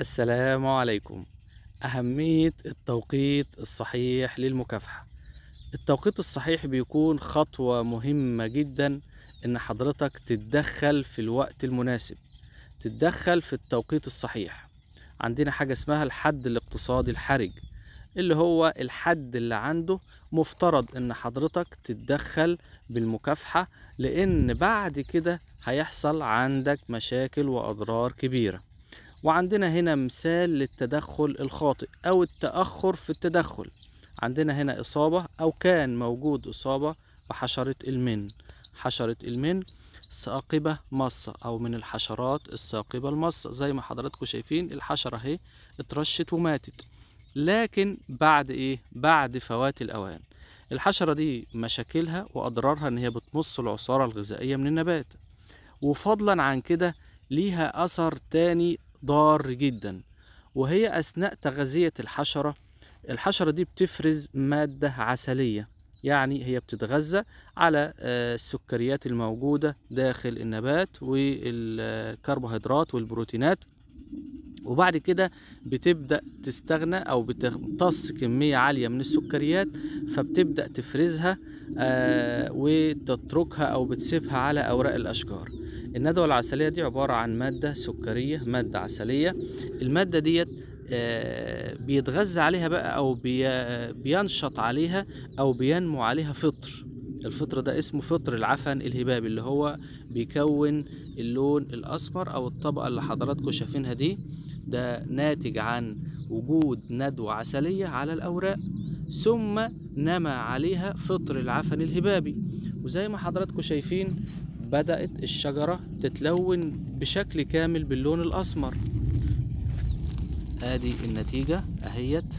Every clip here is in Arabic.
السلام عليكم أهمية التوقيت الصحيح للمكافحة التوقيت الصحيح بيكون خطوة مهمة جدا إن حضرتك تتدخل في الوقت المناسب تتدخل في التوقيت الصحيح عندنا حاجة اسمها الحد الاقتصادي الحرج اللي هو الحد اللي عنده مفترض ان حضرتك تتدخل بالمكافحة لان بعد كده هيحصل عندك مشاكل واضرار كبيره وعندنا هنا مثال للتدخل الخاطئ أو التأخر في التدخل عندنا هنا إصابة أو كان موجود إصابة بحشرة المن حشرة المن ثاقبة مصة أو من الحشرات الثاقبة المصة زي ما حضراتكم شايفين الحشرة أهي اترشت وماتت لكن بعد إيه؟ بعد فوات الأوان الحشرة دي مشاكلها وأضرارها إن هي بتمص العصارة الغذائية من النبات وفضلا عن كده ليها أثر تاني ضار جدا وهي أثناء تغذية الحشرة الحشرة دي بتفرز مادة عسلية يعني هي بتتغذى على آه، السكريات الموجودة داخل النبات والكربوهيدرات والبروتينات وبعد كده بتبدأ تستغنى أو بتمتص كمية عالية من السكريات فبتبدأ تفرزها آه، وتتركها أو بتسيبها على أوراق الأشجار الندوة العسلية دي عبارة عن مادة سكرية مادة عسلية المادة ديت آه، بيتغذى عليها بقى او بينشط عليها او بينمو عليها فطر الفطر ده اسمه فطر العفن الهبابي اللي هو بيكون اللون الاسمر او الطبقه اللي حضراتكم شايفينها دي ده ناتج عن وجود ندوه عسليه على الاوراق ثم نما عليها فطر العفن الهبابي وزي ما حضراتكم شايفين بدأت الشجرة تتلون بشكل كامل باللون الأسمر ادي النتيجة اهيت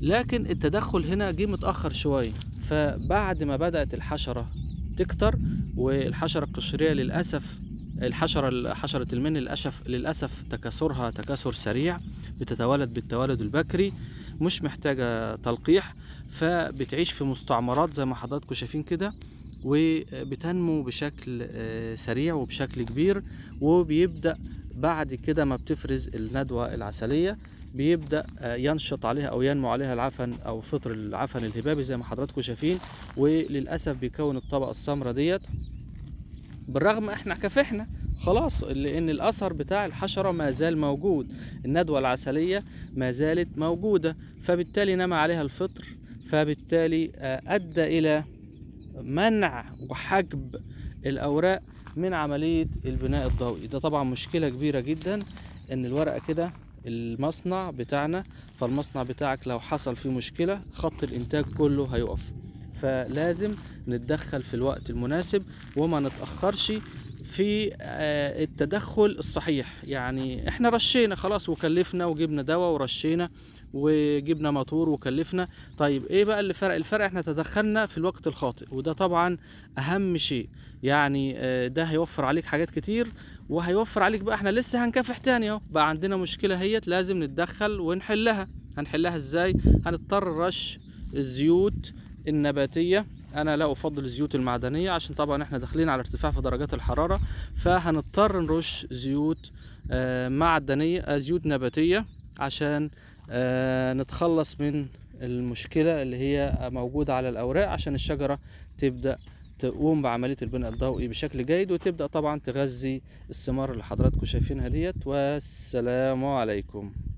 لكن التدخل هنا جه متأخر شوية فبعد ما بدأت الحشرة تكتر والحشرة القشرية للأسف الحشرة حشرة المن للأسف للأسف تكاثرها تكاثر سريع بتتولد بالتوالد البكري مش محتاجة تلقيح فبتعيش في مستعمرات زي ما حضراتكم شايفين كده وبتنمو بشكل آه، سريع وبشكل كبير وبيبدأ بعد كده ما بتفرز الندوة العسلية بيبدأ آه، ينشط عليها أو ينمو عليها العفن أو فطر العفن الهبابي زي ما حضراتكم شايفين وللأسف بيكون الطبقة السمراء ديت بالرغم احنا كافحنا خلاص لان الاثر بتاع الحشره ما زال موجود الندوه العسليه ما زالت موجوده فبالتالي نما عليها الفطر فبالتالي آه، ادى الى منع وحجب الاوراق من عمليه البناء الضوئي ده طبعا مشكله كبيره جدا ان الورقه كده المصنع بتاعنا فالمصنع بتاعك لو حصل فيه مشكله خط الانتاج كله هيقف فلازم نتدخل في الوقت المناسب وما نتاخرش في آه، التدخل الصحيح يعني احنا رشينا خلاص وكلفنا وجبنا دواء ورشينا وجبنا ماتور وكلفنا طيب ايه بقى اللي فرق الفرق احنا تدخلنا في الوقت الخاطئ وده طبعا اهم شيء يعني آه، ده هيوفر عليك حاجات كتير وهيوفر عليك بقى احنا لسه هنكافح تاني اهو بقى عندنا مشكله هيت لازم نتدخل ونحلها هنحلها ازاي هنضطر رش الزيوت النباتيه انا لا افضل الزيوت المعدنيه عشان طبعا احنا داخلين على ارتفاع في درجات الحراره فهنضطر نرش زيوت آه، معدنيه آه، زيوت نباتيه عشان آه، نتخلص من المشكله اللي هي موجوده على الاوراق عشان الشجره تبدا تقوم بعمليه البناء الضوئي بشكل جيد وتبدا طبعا تغذي الثمار اللي حضراتكم شايفينها ديت والسلام عليكم